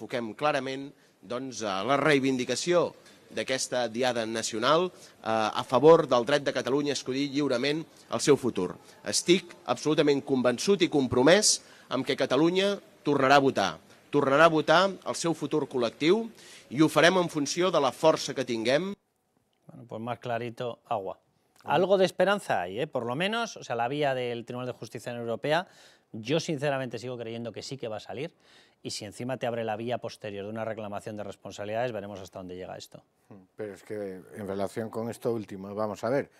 enfoquem clarament doncs, eh, la reivindicació d'aquesta Diada Nacional eh, a favor del dret de Catalunya a escollir lliurement el seu futur. Estic absolutament convençut i compromès amb que Catalunya tornarà a votar, tornarà a votar el seu futur col·lectiu i ho farem en funció de la força que tinguem. Bueno, pues más clarito, agua. Algo de esperanza hay, ¿eh? por lo menos, o sea, la vía del Tribunal de Justicia en Europea Yo sinceramente sigo creyendo que sí que va a salir y si encima te abre la vía posterior de una reclamación de responsabilidades, veremos hasta dónde llega esto. Hmm, pero es que en relación con esto último, vamos a ver,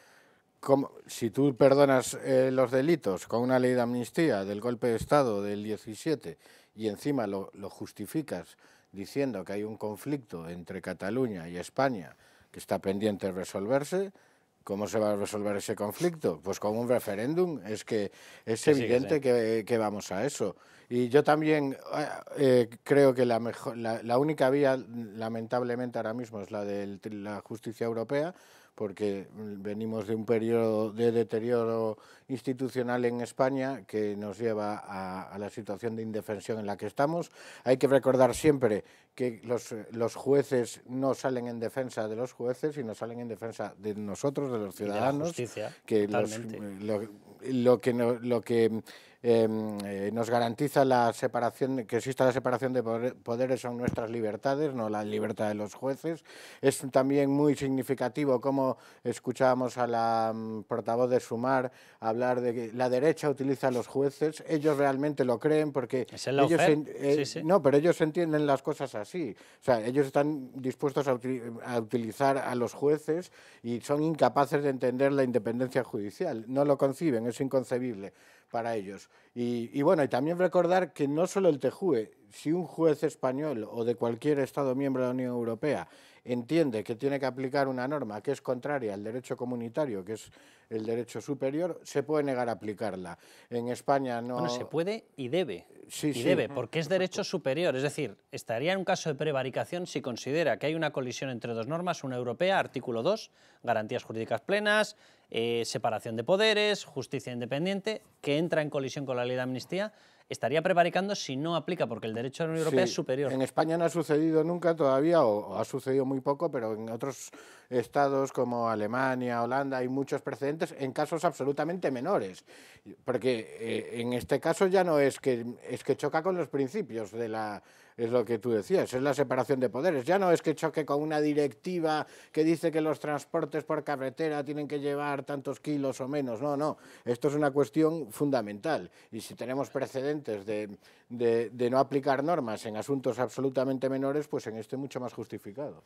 si tú perdonas eh, los delitos con una ley de amnistía del golpe de Estado del 17 y encima lo, lo justificas diciendo que hay un conflicto entre Cataluña y España que está pendiente de resolverse, ¿Cómo se va a resolver ese conflicto? Pues con un referéndum. Es que es evidente que vamos a eso. Y yo también ah, eh, creo que la, la, única vía, mm, lamentablemente ahora mismo, es la de la justicia europea, porque mm, venimos de un periodo de deterioro institucional en España que nos lleva a, la situación de indefensión en la que estamos. Hay que recordar siempre que eh, los, jueces no salen en defensa de los jueces, sino salen en defensa de nosotros, de los ciudadanos, de que mm, lo que, em, eh, nos garantiza la separación, que exista la separación de poderes son nuestras libertades, no la libertad de los jueces. Es también muy significativo como escuchábamos a la mm, portavoz de Sumar hablar de que la derecha utiliza a los jueces. Ellos realmente lo creen porque... ellos eh, No, pero ellos entienden las cosas así. O sea, ellos están dispuestos a utilizar a los jueces y son incapaces de entender la independencia judicial. No lo conciben es inconcebible para ellos. Y, bueno, y también recordar que no solo el TEJUE, si un juez español o de cualquier Estado miembro de la Unión Europea entiende que tiene que aplicar una norma que es contraria al derecho comunitario, que es el derecho superior, se puede negar a aplicarla. En España no... Bueno, se puede y debe. Sí, y debe, porque es derecho superior. Es decir, estaría en un caso de prevaricación si considera que hay una colisión entre dos normas, una europea, artículo 2, garantías jurídicas plenas, eh, separación de poderes, justicia independiente, que entra en colisión con la ley de amnistía, estaría prevaricando si no aplica, porque el derecho de la Unión Europea es superior. En España no ha sucedido nunca todavía, o, ha sucedido muy poco, pero en otros estados como Alemania, Holanda, hay muchos precedentes en casos absolutamente menores. Porque eh, en este caso ya no es que, es que choca con los principios de la es lo que tú decías, es la separación de poderes. Ya no es que choque con una directiva que dice que los transportes por carretera tienen que llevar tantos kilos o menos, no, no. Esto es una cuestión fundamental. Y si tenemos precedentes de, de no aplicar normas en asuntos absolutamente menores, pues en este mucho más justificado.